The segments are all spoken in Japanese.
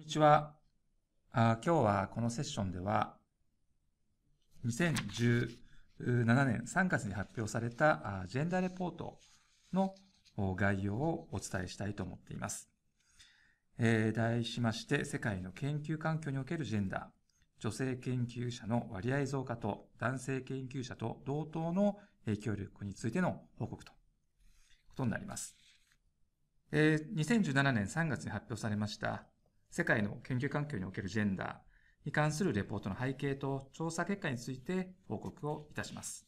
こんにちはあ。今日はこのセッションでは、2017年3月に発表されたジェンダーレポートの概要をお伝えしたいと思っています。えー、題しまして、世界の研究環境におけるジェンダー、女性研究者の割合増加と男性研究者と同等の影響力についての報告と、ことになります。えー、2017年3月に発表されました世界の研究環境におけるジェンダーに関するレポートの背景と調査結果について報告をいたします。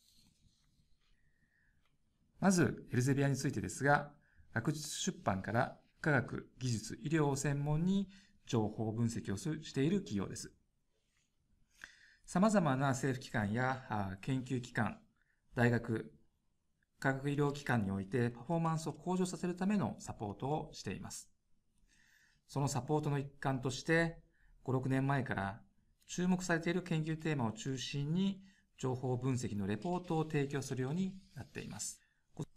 まず、エルゼビアについてですが、学術出版から科学、技術、医療を専門に情報分析をしている企業です。様々な政府機関や研究機関、大学、科学医療機関においてパフォーマンスを向上させるためのサポートをしています。そのサポートの一環として、5、6年前から注目されている研究テーマを中心に情報分析のレポートを提供するようになっています。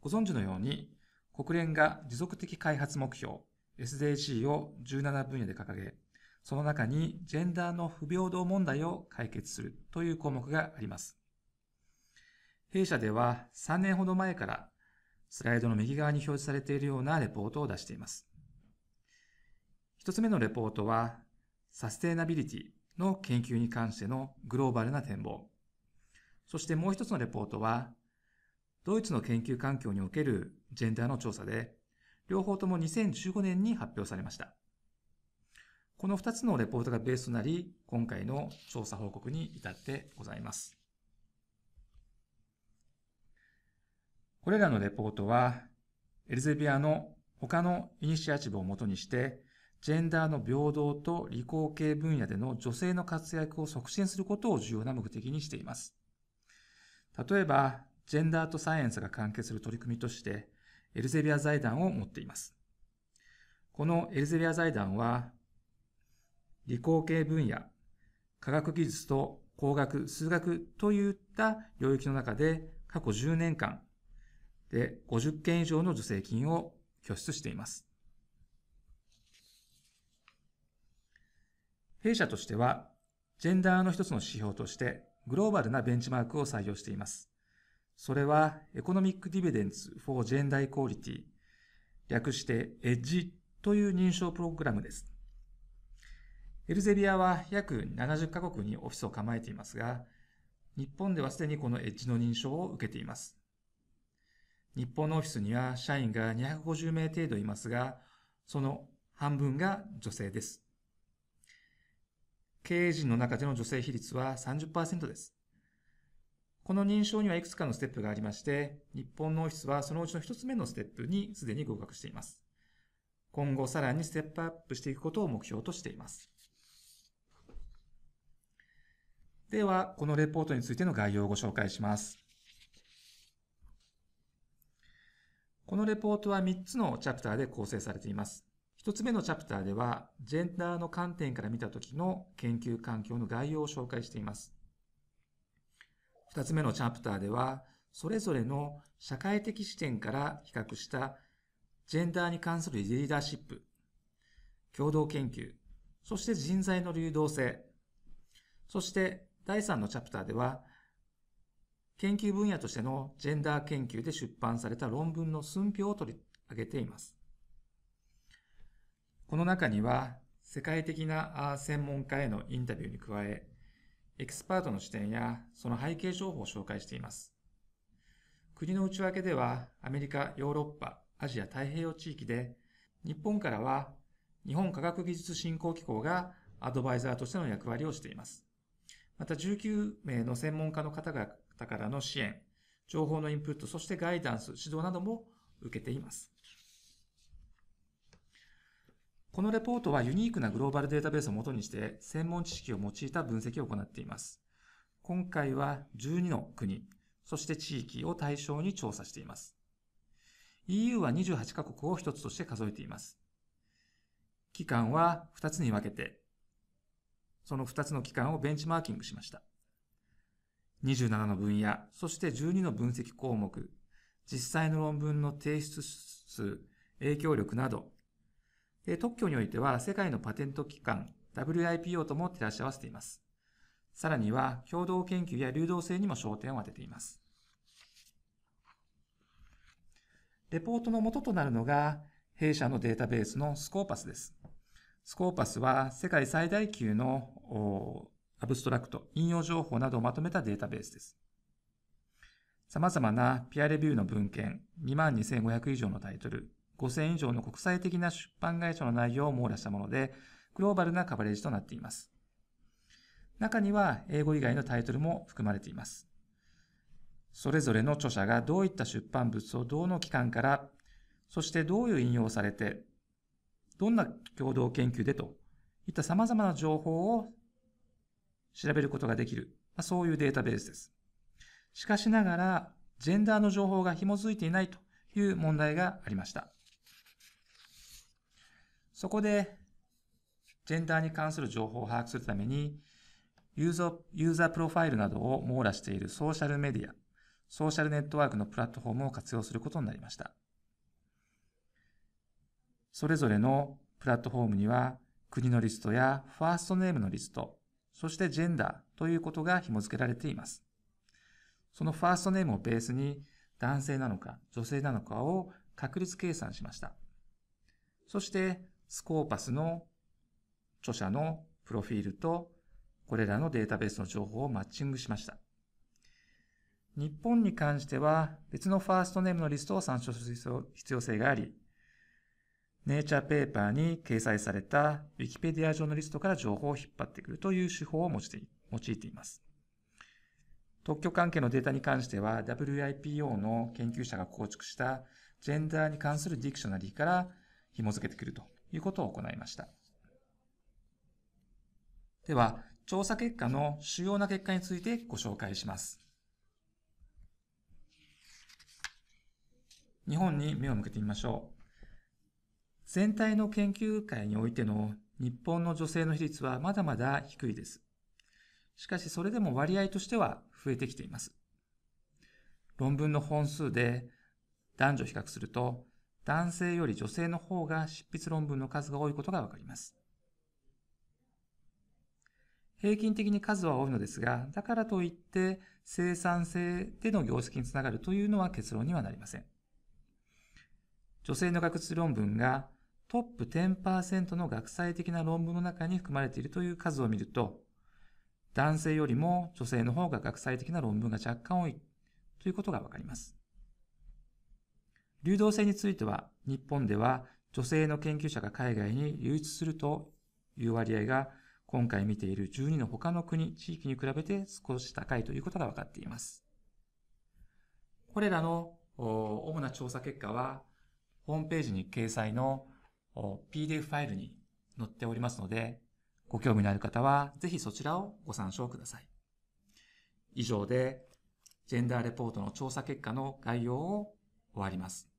ご存知のように、国連が持続的開発目標 SDG を17分野で掲げ、その中にジェンダーの不平等問題を解決するという項目があります。弊社では3年ほど前からスライドの右側に表示されているようなレポートを出しています。一つ目のレポートは、サステイナビリティの研究に関してのグローバルな展望。そしてもう一つのレポートは、ドイツの研究環境におけるジェンダーの調査で、両方とも2015年に発表されました。この二つのレポートがベースとなり、今回の調査報告に至ってございます。これらのレポートは、エルゼビアの他のイニシアチブをもとにして、ジェンダーの平等と理工系分野での女性の活躍を促進することを重要な目的にしています。例えば、ジェンダーとサイエンスが関係する取り組みとして、エルゼビア財団を持っています。このエルゼビア財団は、理工系分野、科学技術と工学、数学といった領域の中で、過去10年間で50件以上の助成金を拠出しています。弊社としては、ジェンダーの一つの指標として、グローバルなベンチマークを採用しています。それは、エコノミックディベデンツフォー・ジェンダー・イコーリティ、略してエッジという認証プログラムです。エルゼビアは約70カ国にオフィスを構えていますが、日本ではすでにこのエッジの認証を受けています。日本のオフィスには社員が250名程度いますが、その半分が女性です。経営陣の中での女性比率は30%です。この認証にはいくつかのステップがありまして、日本のオフィスはそのうちの一つ目のステップにすでに合格しています。今後さらにステップアップしていくことを目標としています。では、このレポートについての概要をご紹介します。このレポートは3つのチャプターで構成されています。一つ目のチャプターでは、ジェンダーの観点から見た時の研究環境の概要を紹介しています。二つ目のチャプターでは、それぞれの社会的視点から比較したジェンダーに関するリーダーシップ、共同研究、そして人材の流動性、そして第3のチャプターでは、研究分野としてのジェンダー研究で出版された論文の寸評を取り上げています。この中には、世界的な専門家へのインタビューに加え、エキスパートの視点やその背景情報を紹介しています。国の内訳では、アメリカ、ヨーロッパ、アジア太平洋地域で、日本からは日本科学技術振興機構がアドバイザーとしての役割をしています。また19名の専門家の方々からの支援、情報のインプット、そしてガイダンス、指導なども受けています。このレポートはユニークなグローバルデータベースをもとにして専門知識を用いた分析を行っています。今回は12の国、そして地域を対象に調査しています。EU は28カ国を一つとして数えています。期間は2つに分けて、その2つの期間をベンチマーキングしました。27の分野、そして12の分析項目、実際の論文の提出数、影響力など、で、特許においては世界のパテント機関 WIPO とも照らし合わせています。さらには共同研究や流動性にも焦点を当てています。レポートの元となるのが弊社のデータベースのスコーパスです。スコーパスは世界最大級のアブストラクト、引用情報などをまとめたデータベースです。様々なピアレビューの文献、22,500以上のタイトル、5000以上の国際的な出版会社の内容を網羅したもので、グローバルなカバレージとなっています。中には英語以外のタイトルも含まれています。それぞれの著者がどういった出版物をどの機関から、そしてどういう引用されて、どんな共同研究でといった様々な情報を調べることができる、まあ、そういうデータベースです。しかしながら、ジェンダーの情報が紐づいていないという問題がありました。そこで、ジェンダーに関する情報を把握するために、ユーザー、ユーザープロファイルなどを網羅しているソーシャルメディア、ソーシャルネットワークのプラットフォームを活用することになりました。それぞれのプラットフォームには、国のリストやファーストネームのリスト、そしてジェンダーということが紐付けられています。そのファーストネームをベースに、男性なのか女性なのかを確率計算しました。そして、スコーパスの著者のプロフィールと、これらのデータベースの情報をマッチングしました。日本に関しては、別のファーストネームのリストを参照する必要性があり、ネイチャーペーパーに掲載されたウィキペディア上のリストから情報を引っ張ってくるという手法を用いて用いています。特許関係のデータに関しては WIPO の研究者が構築したジェンダーに関するディクショナリーから紐付けてくるということを行いました。では、調査結果の主要な結果についてご紹介します。日本に目を向けてみましょう。全体の研究会においての日本の女性の比率はまだまだ低いです。しかしそれでも割合としては増えてきています。論文の本数で男女比較すると男性より女性の方が執筆論文の数が多いことがわかります。平均的に数は多いのですが、だからといって生産性での業績につながるというのは結論にはなりません。女性の学術論文がトップ10%の学際的な論文の中に含まれているという数を見ると、男性よりも女性の方が学際的な論文が若干多いということがわかります。流動性については、日本では女性の研究者が海外に流出するという割合が、今回見ている12の他の国、地域に比べて少し高いということが分かっています。これらの主な調査結果は、ホームページに掲載の PDF ファイルに載っておりますので、ご興味のある方は、ぜひそちらをご参照ください。以上で、ジェンダーレポートの調査結果の概要を終わります。